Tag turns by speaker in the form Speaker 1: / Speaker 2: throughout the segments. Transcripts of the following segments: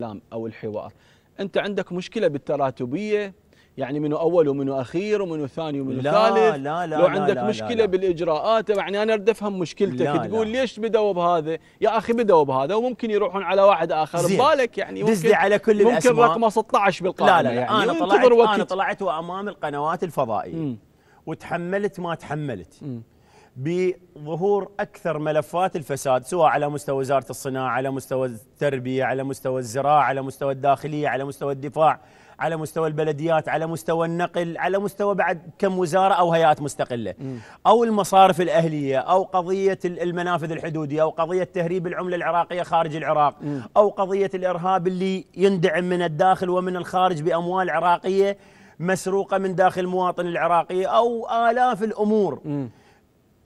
Speaker 1: الكلام او الحوار انت عندك مشكله بالتراتبيه يعني منو اول ومنو اخير ومنو ثاني ومنو لا ثالث لا لا لو عندك لا مشكله لا لا بالاجراءات يعني انا اريد افهم مشكلتك لا تقول لا ليش بدوا بهذا يا اخي بدوا بهذا وممكن يروحون على واحد اخر بالك يعني ممكن على كل ممكن الأسماء. رقمه 16 بالقائمه لا لا, لا يعني انا طلعت وقت. انا طلعت وامام القنوات الفضائيه وتحملت ما تحملت م. بظهور اكثر ملفات الفساد سواء على مستوى وزاره الصناعه، على مستوى التربيه، على مستوى الزراعه، على مستوى الداخليه، على مستوى الدفاع، على مستوى البلديات، على مستوى النقل، على مستوى بعد كم وزاره او هيئات مستقله. م. او المصارف الاهليه، او قضيه المنافذ الحدوديه، او قضيه تهريب العمله العراقيه خارج العراق، م. او قضيه الارهاب اللي يندعم من الداخل ومن الخارج باموال عراقيه مسروقه من داخل المواطن العراقي، او الاف الامور. م.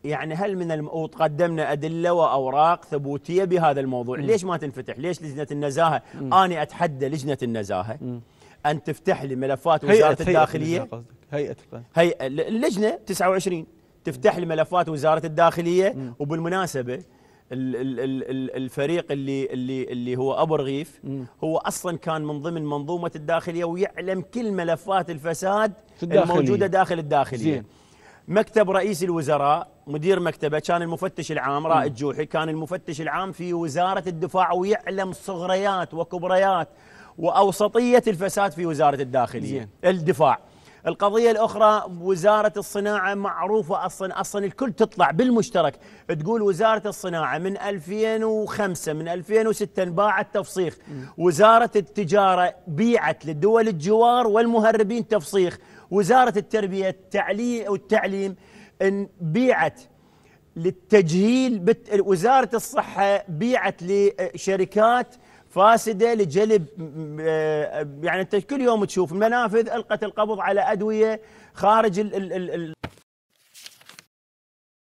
Speaker 1: يعني هل من الم... وقدمنا ادله واوراق ثبوتيه بهذا الموضوع، م. ليش ما تنفتح؟ ليش لجنه النزاهه؟ م. انا اتحدى لجنه النزاهه م. ان تفتح لي ملفات وزاره هيئة الداخليه هيئه هيئه هيئه اللجنه 29 تفتح لي ملفات وزاره الداخليه م. وبالمناسبه الفريق اللي اللي اللي هو ابو رغيف هو اصلا كان من ضمن منظومه الداخليه ويعلم كل ملفات الفساد الموجوده داخل الداخليه زين. مكتب رئيس الوزراء مدير مكتبه كان المفتش العام رائد جوحي كان المفتش العام في وزاره الدفاع ويعلم صغريات وكبريات واوسطيه الفساد في وزاره الداخليه زين. الدفاع القضية الأخرى وزارة الصناعة معروفة أصلا أصلا الكل تطلع بالمشترك تقول وزارة الصناعة من 2005 من 2006 انباعت تفصيخ وزارة التجارة بيعت للدول الجوار والمهربين تفصيخ وزارة التربية التعليم والتعليم ان بيعت للتجهيل بت... وزارة الصحة بيعت لشركات فاسدة لجلب آه، يعني أنت كل يوم تشوف المنافذ ألقت القبض على أدوية خارج ال... ال... ال...